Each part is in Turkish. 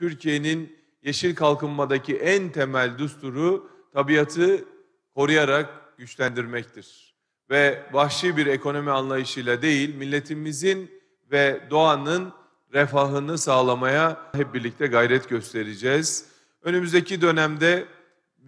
Türkiye'nin yeşil kalkınmadaki en temel düsturu tabiatı koruyarak güçlendirmektir. Ve vahşi bir ekonomi anlayışıyla değil, milletimizin ve doğanın refahını sağlamaya hep birlikte gayret göstereceğiz. Önümüzdeki dönemde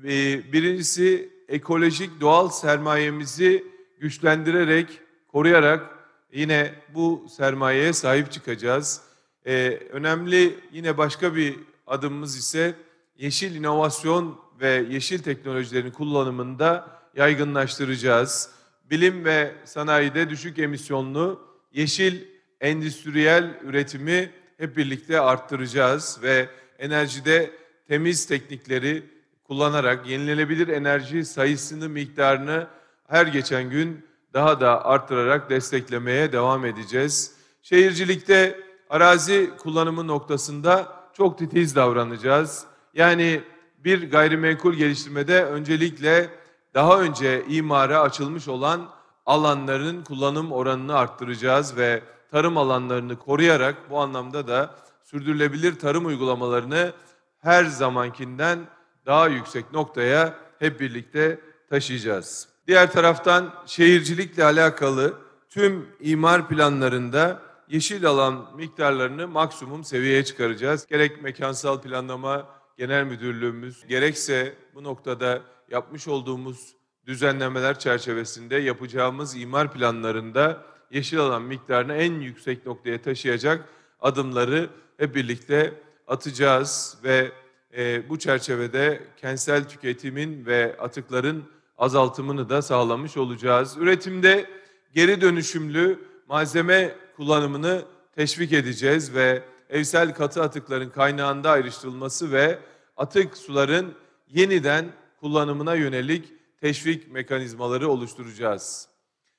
e, birincisi ekolojik doğal sermayemizi güçlendirerek, koruyarak yine bu sermayeye sahip çıkacağız. Ee, önemli yine başka bir adımımız ise yeşil inovasyon ve yeşil teknolojilerin kullanımında yaygınlaştıracağız. Bilim ve sanayide düşük emisyonlu yeşil endüstriyel üretimi hep birlikte arttıracağız ve enerjide temiz teknikleri kullanarak yenilenebilir enerji sayısını, miktarını her geçen gün daha da arttırarak desteklemeye devam edeceğiz. Şehircilikte arazi kullanımı noktasında çok titiz davranacağız. Yani bir gayrimenkul geliştirmede öncelikle daha önce imara açılmış olan alanların kullanım oranını arttıracağız ve tarım alanlarını koruyarak bu anlamda da sürdürülebilir tarım uygulamalarını her zamankinden daha yüksek noktaya hep birlikte taşıyacağız. Diğer taraftan şehircilikle alakalı tüm imar planlarında yeşil alan miktarlarını maksimum seviyeye çıkaracağız. Gerek mekansal planlama genel müdürlüğümüz gerekse bu noktada yapmış olduğumuz düzenlemeler çerçevesinde yapacağımız imar planlarında yeşil alan miktarını en yüksek noktaya taşıyacak adımları hep birlikte atacağız ve e, bu çerçevede kentsel tüketimin ve atıkların azaltımını da sağlamış olacağız. Üretimde geri dönüşümlü malzeme kullanımını teşvik edeceğiz ve evsel katı atıkların kaynağında ayrıştırılması ve atık suların yeniden kullanımına yönelik teşvik mekanizmaları oluşturacağız.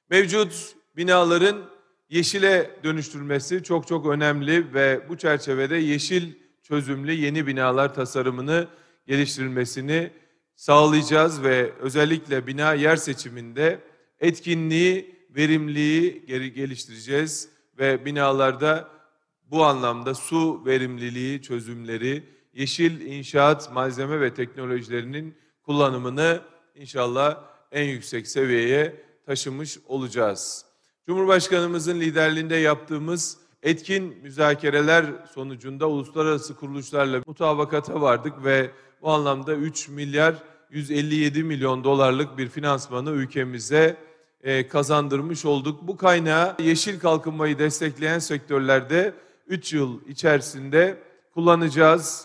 Mevcut binaların yeşile dönüştürülmesi çok çok önemli ve bu çerçevede yeşil çözümlü yeni binalar tasarımını geliştirilmesini sağlayacağız ve özellikle bina yer seçiminde etkinliği, verimliliği geliştireceğiz ve binalarda bu anlamda su verimliliği çözümleri, yeşil inşaat malzeme ve teknolojilerinin kullanımını inşallah en yüksek seviyeye taşımış olacağız. Cumhurbaşkanımızın liderliğinde yaptığımız etkin müzakereler sonucunda uluslararası kuruluşlarla mutabakata vardık ve bu anlamda 3 milyar 157 milyon dolarlık bir finansmanı ülkemize e, kazandırmış olduk. Bu kaynağı yeşil kalkınmayı destekleyen sektörlerde 3 yıl içerisinde kullanacağız.